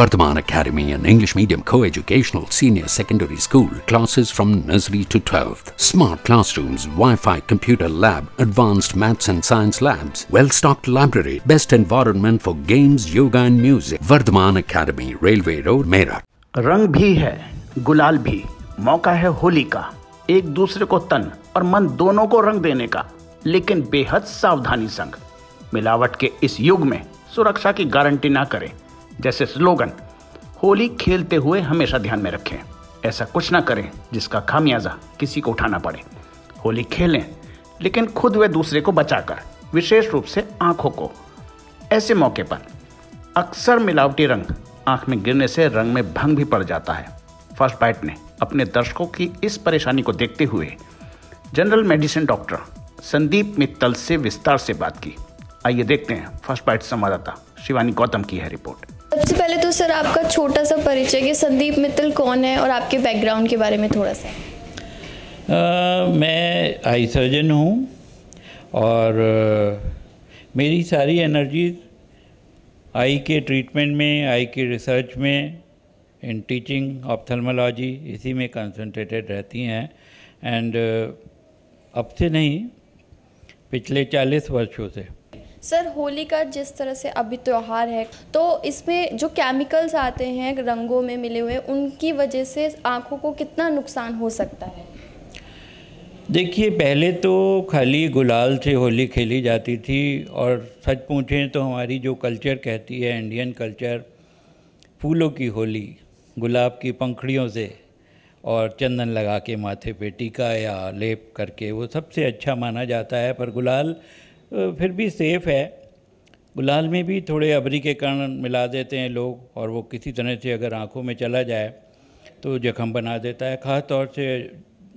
Vardhaman Academy, an English medium co educational senior secondary school, classes from nursery to 12th, smart classrooms, Wi Fi computer lab, advanced maths and science labs, well stocked library, best environment for games, yoga, and music. Vardhaman Academy, Railway Road, Meerut. Rang bhi hai, gulal bhi, mauka hai holi ka, ek dusre ko tan aur man dono ko rang dene ka, lekin behad सावधानी sang. Milawat ke is yug mein, suraksha ki guarantee na करें जैसे slogan Holi खेलते हुए हमेशा ध्यान में रखें ऐसा कुछ ना करें जिसका खामियाजा किसी को उठाना पड़े होली खेलें लेकिन खुद वे दूसरे को बचाकर विशेष रूप से आंखों को ऐसे मौके पर अक्सर मिलावटी रंग आंख में गिरने से रंग में भंग भी पड़ जाता है फर्स्ट बाइट ने अपने दर्शकों की इस परेशानी को देखते हुए general medicine doctor Sandeep Mittal से विस्तार से बात की आइए देखते हैं फर्स्ट बाइट संवाददाता शिवानी गौतम की है रिपोर्ट पहले तो सर आपका छोटा सा परिचय कि संदीप मित्तल कौन है और आपके बैकग्राउंड के बारे में थोड़ा सा आ, मैं आई सर्जन हूँ और आ, मेरी सारी एनर्जी आई के ट्रीटमेंट में आई के रिसर्च में इन टीचिंग ऑप्थलमोलॉजी इसी में कंसंट्रेटेड रहती हैं एंड अब से नहीं पिछले 40 वर्षों से सर होली का जिस तरह से अभी त्यौहार है तो इसमें जो केमिकल्स आते हैं रंगों में मिले हुए उनकी वजह से आँखों को कितना नुकसान हो सकता है देखिए पहले तो खाली गुलाल से होली खेली जाती थी और सच पूछें तो हमारी जो कल्चर कहती है इंडियन कल्चर फूलों की होली गुलाब की पंखड़ियों से और चंदन लगा के माथे पे टीका या लेप करके वो सबसे अच्छा माना जाता है पर गुलाल फिर भी सेफ़ है गुलाल में भी थोड़े अबरी के कारण मिला देते हैं लोग और वो किसी तरह से अगर आँखों में चला जाए तो जख्म बना देता है ख़ास तौर से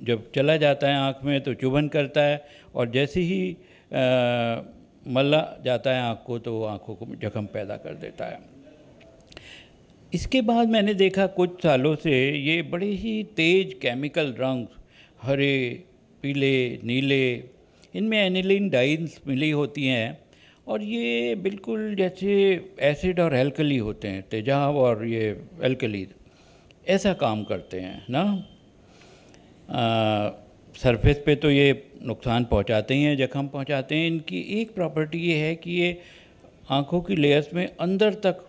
जब चला जाता है आँख में तो चुभन करता है और जैसे ही आ, मला जाता है आँख को तो आँखों को जख्म पैदा कर देता है इसके बाद मैंने देखा कुछ सालों से ये बड़े ही तेज़ केमिकल रंग हरे पीले नीले इनमें एनिलीन डाइन्स मिली होती हैं और ये बिल्कुल जैसे एसिड और एल्कली होते हैं तेजाब और ये एल्कली ऐसा काम करते हैं ना सरफेस पे तो ये नुकसान पहुंचाते ही हैं जख्म पहुंचाते हैं इनकी एक प्रॉपर्टी ये है कि ये आँखों की लेयर्स में अंदर तक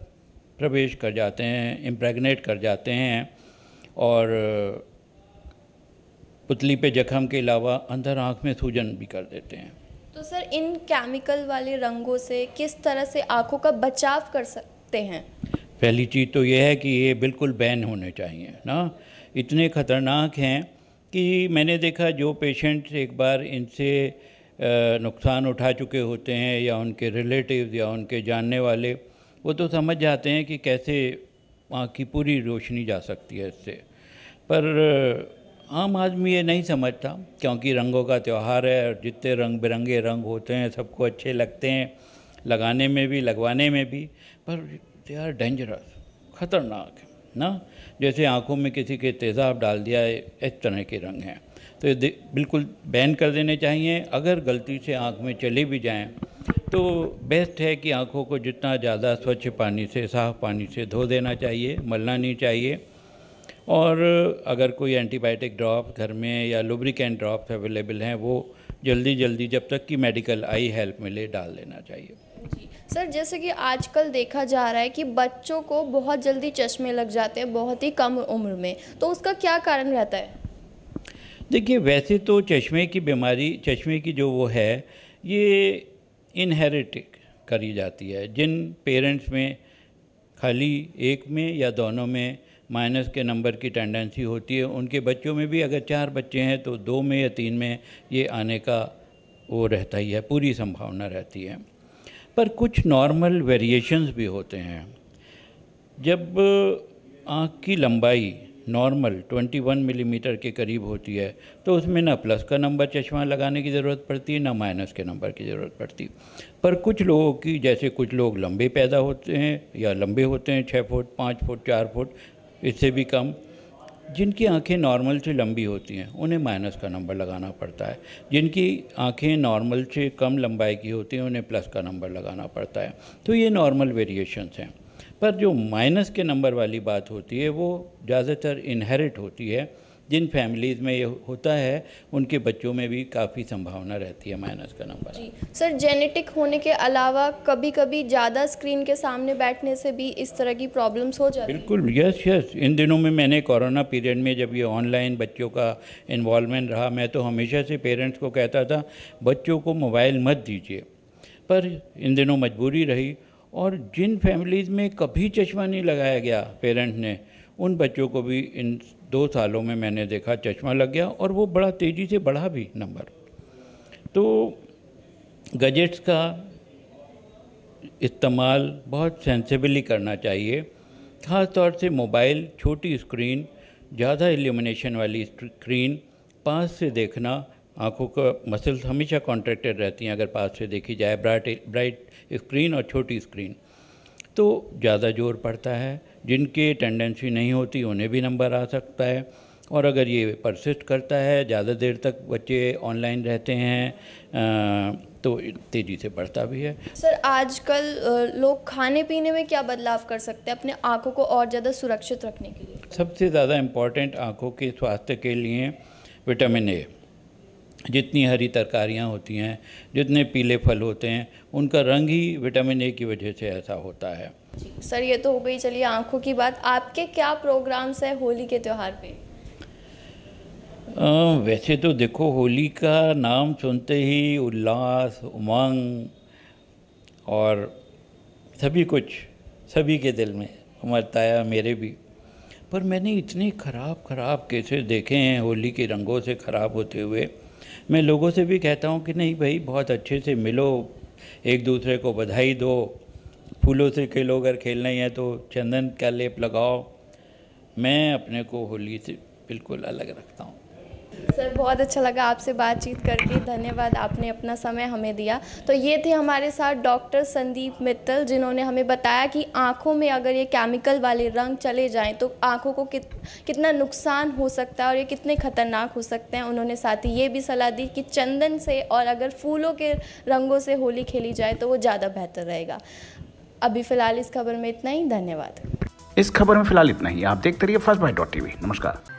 प्रवेश कर जाते हैं इम्प्रेगनेट कर जाते हैं और पुतली पे जख्म के अलावा अंदर आँख में सूजन भी कर देते हैं तो सर इन केमिकल वाले रंगों से किस तरह से आँखों का बचाव कर सकते हैं पहली चीज़ तो यह है कि ये बिल्कुल बैन होने चाहिए ना इतने ख़तरनाक हैं कि मैंने देखा जो पेशेंट एक बार इनसे नुकसान उठा चुके होते हैं या उनके रिलेटिव या उनके जानने वाले वो तो समझ जाते हैं कि कैसे आँख की पूरी रोशनी जा सकती है इससे पर आम आदमी ये नहीं समझता क्योंकि रंगों का त्यौहार है और जितने रंग बिरंगे रंग होते हैं सबको अच्छे लगते हैं लगाने में भी लगवाने में भी पर दे आर डेंजरस खतरनाक है ना जैसे आँखों में किसी के तेज़ाब डाल दिया है इस तरह के रंग हैं तो ये बिल्कुल बैन कर देने चाहिए अगर गलती से आँख में चले भी जाएँ तो बेस्ट है कि आँखों को जितना ज़्यादा स्वच्छ पानी से साफ पानी से धो देना चाहिए मलना नहीं चाहिए और अगर कोई एंटीबायोटिक ड्रॉप घर में या लुब्रिकेंट ड्रॉप अवेलेबल हैं वो जल्दी जल्दी जब तक कि मेडिकल आई हेल्प मिले डाल देना चाहिए सर जैसे कि आजकल देखा जा रहा है कि बच्चों को बहुत जल्दी चश्मे लग जाते हैं बहुत ही कम उम्र में तो उसका क्या कारण रहता है देखिए वैसे तो चश्मे की बीमारी चश्मे की जो वो है ये इनहेरिट करी जाती है जिन पेरेंट्स में खाली एक में या दोनों में माइनस के नंबर की टेंडेंसी होती है उनके बच्चों में भी अगर चार बच्चे हैं तो दो में या तीन में ये आने का वो रहता ही है पूरी संभावना रहती है पर कुछ नॉर्मल वेरिएशंस भी होते हैं जब आँख की लंबाई नॉर्मल 21 मिलीमीटर mm के करीब होती है तो उसमें ना प्लस का नंबर चश्मा लगाने की ज़रूरत पड़ती है ना माइनस के नंबर की ज़रूरत पड़ती पर कुछ लोगों की जैसे कुछ लोग लंबे पैदा होते हैं या लंबे होते हैं छः फुट पाँच फुट चार फुट इससे भी कम जिनकी आंखें नॉर्मल से लंबी होती हैं उन्हें माइनस का नंबर लगाना पड़ता है जिनकी आंखें नॉर्मल से कम लंबाई की होती हैं उन्हें प्लस का नंबर लगाना पड़ता है तो ये नॉर्मल वेरिएशंस हैं पर जो माइनस के नंबर वाली बात होती है वो ज़्यादातर इनहेरिट होती है जिन फैमिलीज़ में ये होता है उनके बच्चों में भी काफ़ी संभावना रहती है माइनस का नंबर जी सर जेनेटिक होने के अलावा कभी कभी ज़्यादा स्क्रीन के सामने बैठने से भी इस तरह की प्रॉब्लम्स हो जाती बिल्कुल यस यस इन दिनों में मैंने कोरोना पीरियड में जब ये ऑनलाइन बच्चों का इन्वॉलमेंट रहा मैं तो हमेशा से पेरेंट्स को कहता था बच्चों को मोबाइल मत दीजिए पर इन दिनों मजबूरी रही और जिन फैमिलीज़ में कभी चश्मा नहीं लगाया गया पेरेंट्स ने उन बच्चों को भी इन दो सालों में मैंने देखा चश्मा लग गया और वो बड़ा तेज़ी से बढ़ा भी नंबर तो गजट्स का इस्तेमाल बहुत सेंसिबली करना चाहिए ख़ास तौर से मोबाइल छोटी स्क्रीन ज़्यादा एल्यूमिनेशन वाली स्क्रीन पास से देखना आंखों का मसल्स हमेशा कॉन्ट्रैक्टेड रहती हैं अगर पास से देखी जाए ब्राइट ब्राइट स्क्रीन और छोटी स्क्रीन तो ज़्यादा जोर पड़ता है जिनके टेंडेंसी नहीं होती उन्हें भी नंबर आ सकता है और अगर ये परसिस्ट करता है ज़्यादा देर तक बच्चे ऑनलाइन रहते हैं तो तेज़ी से बढ़ता भी है सर आजकल लोग खाने पीने में क्या बदलाव कर सकते हैं अपने आँखों को और ज़्यादा सुरक्षित रखने के लिए सबसे ज़्यादा इम्पॉर्टेंट आँखों के स्वास्थ्य के लिए विटामिन ए जितनी हरी तरकारियाँ होती हैं जितने पीले फल होते हैं उनका रंग ही विटामिन ए की वजह से ऐसा होता है सर ये तो हो गई चलिए आंखों की बात आपके क्या प्रोग्राम्स हैं होली के त्यौहार पे आ, वैसे तो देखो होली का नाम सुनते ही उल्लास उमंग और सभी कुछ सभी के दिल में उमड़ता है मेरे भी पर मैंने इतने ख़राब ख़राब केसेस देखे हैं होली के रंगों से ख़राब होते हुए मैं लोगों से भी कहता हूँ कि नहीं भाई बहुत अच्छे से मिलो एक दूसरे को बधाई दो फूलों से खेलो अगर खेलना ही है तो चंदन का लेप लगाओ मैं अपने को होली से बिल्कुल अलग रखता हूँ सर बहुत अच्छा लगा आपसे बातचीत करके धन्यवाद आपने अपना समय हमें दिया तो ये थे हमारे साथ डॉक्टर संदीप मित्तल जिन्होंने हमें बताया कि आँखों में अगर ये केमिकल वाले रंग चले जाएं तो आँखों को कित कितना नुकसान हो सकता है और ये कितने ख़तरनाक हो सकते हैं उन्होंने साथ ही ये भी सलाह दी कि चंदन से और अगर फूलों के रंगों से होली खेली जाए तो वो ज़्यादा बेहतर रहेगा अभी फ़िलहाल इस खबर में इतना ही धन्यवाद इस खबर में फिलहाल इतना ही आप देखते रहिए फर्स्ट बाई डॉट टी नमस्कार